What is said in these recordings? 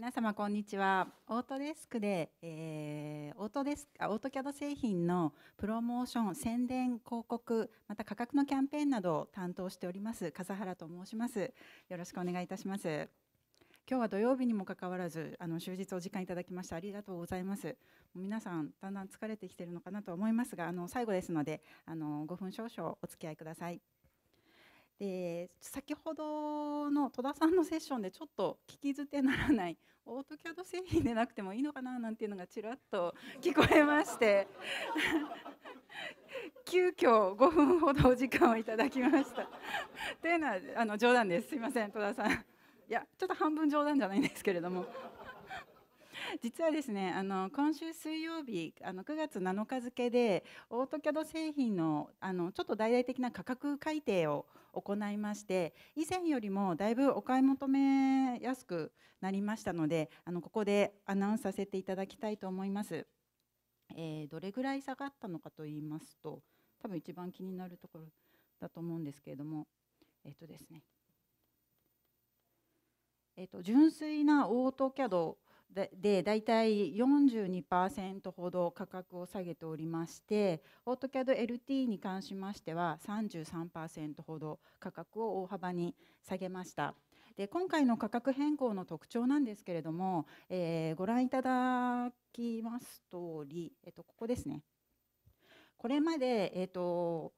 皆様こんにちは。オートデスクで、えー、オートデスク、あオートキャド製品のプロモーション、宣伝、広告、また価格のキャンペーンなどを担当しております笠原と申します。よろしくお願いいたします。今日は土曜日にもかかわらず、あの終日お時間いただきましてありがとうございます。皆さんだんだん疲れてきているのかなと思いますが、あの最後ですので、あの5分少々お付き合いください。で先ほどの戸田さんのセッションでちょっと聞き捨てならないオートキャド製品でなくてもいいのかななんていうのがちらっと聞こえまして 急遽5分ほどお時間をいただきましたというのはあの冗談ですすいません戸田さんいやちょっと半分冗談じゃないんですけれども 実はですねあの今週水曜日あの9月7日付でオートキャド製品のあのちょっと大々的な価格改定を行いまして以前よりもだいぶお買い求めやすくなりましたのであのここでアナウンスさせていただきたいと思います。えー、どれぐらい下がったのかと言いますと多分一番気になるところだと思うんですけれどもえっ、ー、とですねえっ、ー、と純粋なオートキャドで大体42%ほど価格を下げておりましてオートキャド l t に関しましては33%ほど価格を大幅に下げました。で今回の価格変更の特徴なんですけれども、えー、ご覧いただきますとり、えっと、ここですね。これまで、えっと、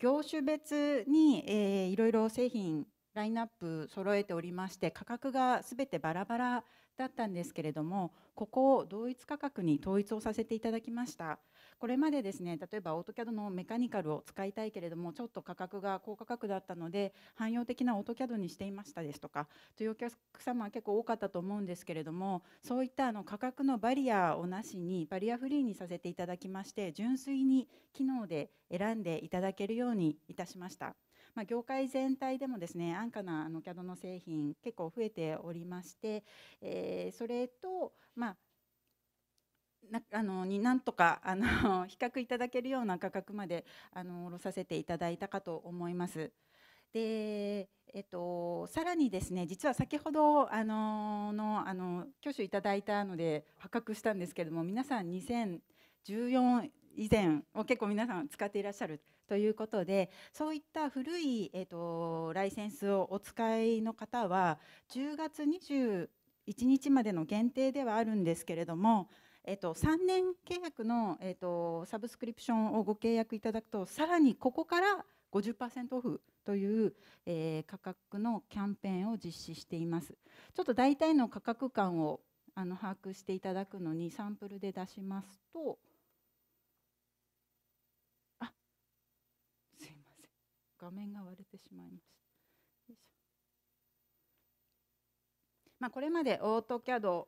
業種別に、えー、いろいろ製品ラインナップ揃えておりまして価格が全てバラバラだったんですけれどもここを同一価格に統一をさせていただきましたこれまでですね例えばオートキャドのメカニカルを使いたいけれどもちょっと価格が高価格だったので汎用的なオートキャドにしていましたですとかというお客様は結構多かったと思うんですけれどもそういったあの価格のバリアをなしにバリアフリーにさせていただきまして純粋に機能で選んでいただけるようにいたしました。まあ、業界全体でもですね安価なあの CAD の製品結構増えておりまして、えー、それと、まあ、なあのになんとか あの比較いただけるような価格まであの下させていただいたかと思います。でえっと、さらにですね実は先ほどあののあの挙手いただいたので破格したんですけれども皆さん2014以前を結構皆さん使っていらっしゃるということでそういった古い、えーと、ライセンスをお使いの方は10月21日までの限定ではあるんですけれども、えーと、3年契約の、えーと、とサブスクリプションをご契約いただくとさらにここから50%オフという、えー、価格のキャンペーンを実施しています。ちょっと大体の価格感をあの把握していただくのにサンプルで出しますと、画面が割れてしまいます。まあ、これまでオートキャド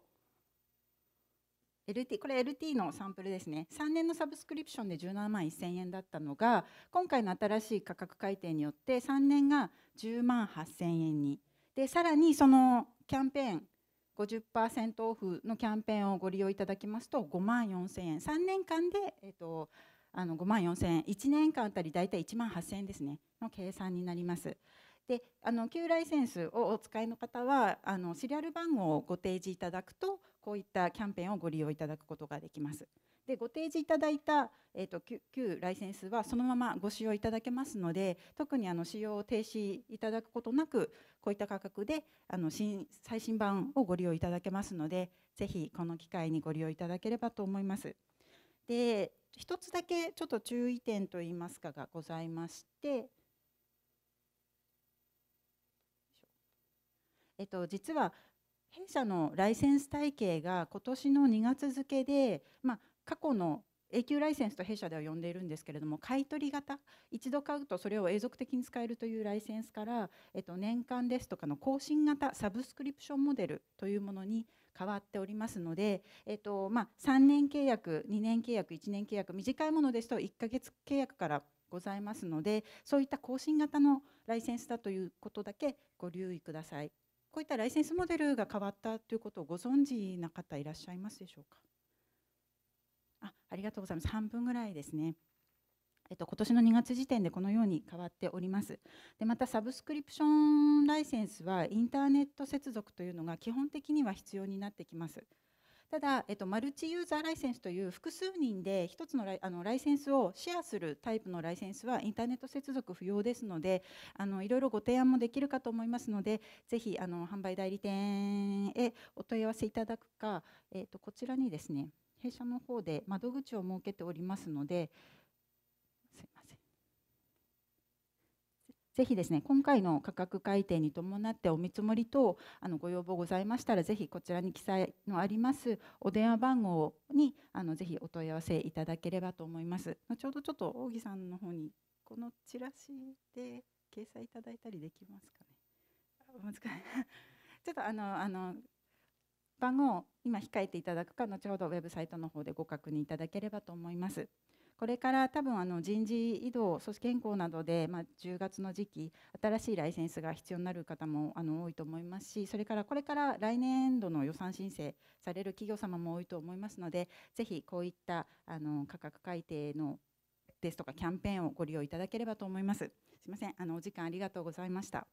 LT これ LT のサンプルですね3年のサブスクリプションで17万1000円だったのが今回の新しい価格改定によって3年が10万8000円にでさらにそのキャンペーン50%オフのキャンペーンをご利用いただきますと5万4000円3年間で、えっとあの5万4000円1年間あたり大体1万8000円ですねの計算になります。であの旧ライセンスをお使いの方はあのシリアル番号をご提示いただくとこういったキャンペーンをご利用いただくことができます。でご提示いただいた、えーと、旧ライセンスはそのままご使用いただけますので特にあの使用を停止いただくことなくこういった価格であの新最新版をご利用いただけますのでぜひこの機会にご利用いただければと思います。で1つだけちょっと注意点といいますかがございましてえっと、実は弊社のライセンス体系が今年の2月付で、まあ、過去の永久ライセンスと弊社では呼んでいるんですけれども買取型一度買うとそれを永続的に使えるというライセンスから、えっと、年間ですとかの更新型サブスクリプションモデルというものに変わっておりますので、えっとまあ、3年契約2年契約1年契約短いものですと1ヶ月契約からございますのでそういった更新型のライセンスだということだけご留意ください。こういったライセンスモデルが変わったということをご存知な方いらっしゃいますでしょうかあありがとうございます半分ぐらいですねえっと、今年の2月時点でこのように変わっております。でまたサブスクリプションライセンスはインターネット接続というのが基本的には必要になってきます。ただ、えっと、マルチユーザーライセンスという複数人で1つのライあのライセンスをシェアするタイプのライセンスはインターネット接続不要ですのであのいろいろご提案もできるかと思いますのでぜひあの販売代理店へお問い合わせいただくか、えっと、こちらにですね弊社の方で窓口を設けておりますので、ぜひですね、今回の価格改定に伴ってお見積もりとあのご要望ございましたら、ぜひこちらに記載のありますお電話番号にあのぜひお問い合わせいただければと思います。後ほどちょっと大木さんの方にこのチラシで掲載いただいたりできますかね。難しい。ちょっとあのあの番号を今控えていただくか後ほどウェブサイトの方でご確認いただければと思います。これから多分あの人事異動組織変更などで、まあ、10月の時期新しいライセンスが必要になる方もあの多いと思いますしそれからこれから来年度の予算申請される企業様も多いと思いますのでぜひこういったあの価格改定のですとかキャンペーンをご利用いただければと思います。すみませんあのお時間ありがとうございました。